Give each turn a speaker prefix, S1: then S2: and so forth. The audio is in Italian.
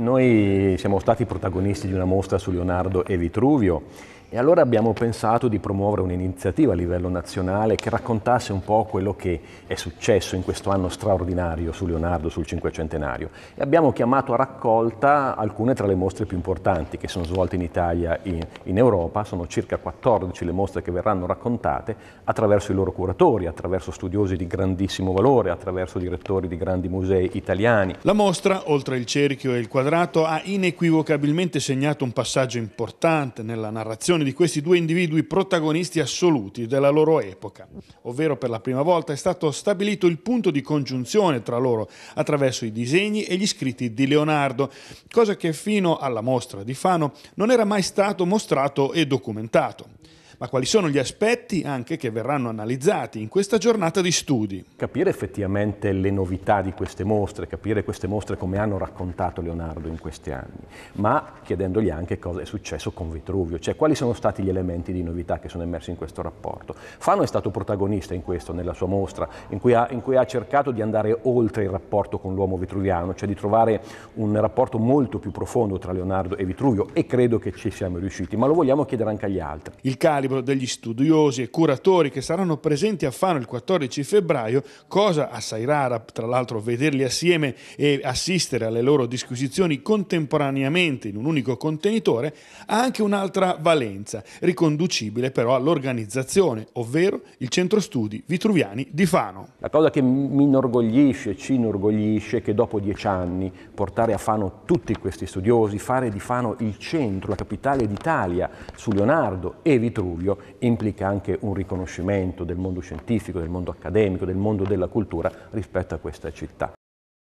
S1: Noi siamo stati protagonisti di una mostra su Leonardo e Vitruvio e allora abbiamo pensato di promuovere un'iniziativa a livello nazionale che raccontasse un po' quello che è successo in questo anno straordinario su Leonardo, sul Cinquecentenario. E abbiamo chiamato a raccolta alcune tra le mostre più importanti che sono svolte in Italia e in Europa. Sono circa 14 le mostre che verranno raccontate attraverso i loro curatori, attraverso studiosi di grandissimo valore, attraverso direttori di grandi musei italiani. La mostra, oltre
S2: il cerchio e il quadrato, ha inequivocabilmente segnato un passaggio importante nella narrazione relazione di questi due individui protagonisti assoluti della loro epoca, ovvero per la prima volta è stato stabilito il punto di congiunzione tra loro attraverso i disegni e gli scritti di Leonardo, cosa che fino alla mostra di Fano non era mai stato mostrato e documentato ma quali sono gli aspetti anche che verranno analizzati in questa giornata
S1: di studi. Capire effettivamente le novità di queste mostre, capire queste mostre come hanno raccontato Leonardo in questi anni, ma chiedendogli anche cosa è successo con Vitruvio, cioè quali sono stati gli elementi di novità che sono emersi in questo rapporto. Fano è stato protagonista in questo, nella sua mostra, in cui ha, in cui ha cercato di andare oltre il rapporto con l'uomo vitruviano, cioè di trovare un rapporto molto più profondo tra Leonardo e Vitruvio e credo che ci siamo riusciti, ma lo vogliamo
S2: chiedere anche agli altri. Il calibro celebro degli studiosi e curatori che saranno presenti a Fano il 14 febbraio, cosa assai rara tra l'altro vederli assieme e assistere alle loro disquisizioni contemporaneamente in un unico contenitore, ha anche un'altra valenza, riconducibile però all'organizzazione, ovvero il centro studi Vitruviani
S1: di Fano. La cosa che mi inorgoglisce, ci inorgoglisce, è che dopo dieci anni portare a Fano tutti questi studiosi, fare di Fano il centro, la capitale d'Italia, su Leonardo e Vitruvio, Vesuvio implica anche un riconoscimento del mondo scientifico, del mondo accademico, del mondo della cultura rispetto a questa città.